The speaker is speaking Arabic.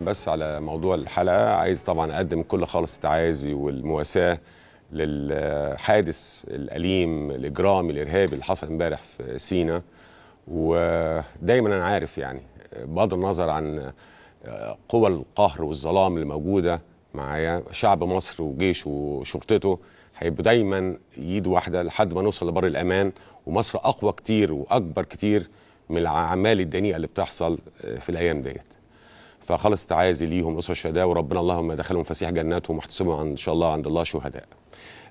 بس على موضوع الحلقة عايز طبعا أقدم كل خالص التعازي والمواساة للحادث الأليم الإجرامي الإرهابي اللي حصل امبارح في سينا ودايما أنا عارف يعني بغض النظر عن قوى القهر والظلام اللي موجودة معايا شعب مصر وجيشه وشرطته هيبقوا دايما يد واحدة لحد ما نوصل لبر الأمان ومصر أقوى كتير وأكبر كتير من الأعمال الدنيئة اللي بتحصل في الأيام ديت فخلص تعازي ليهم اسر الشهداء وربنا اللهم دخلهم فسيح جناتهم واحتسبهم ان شاء الله عند الله شهداء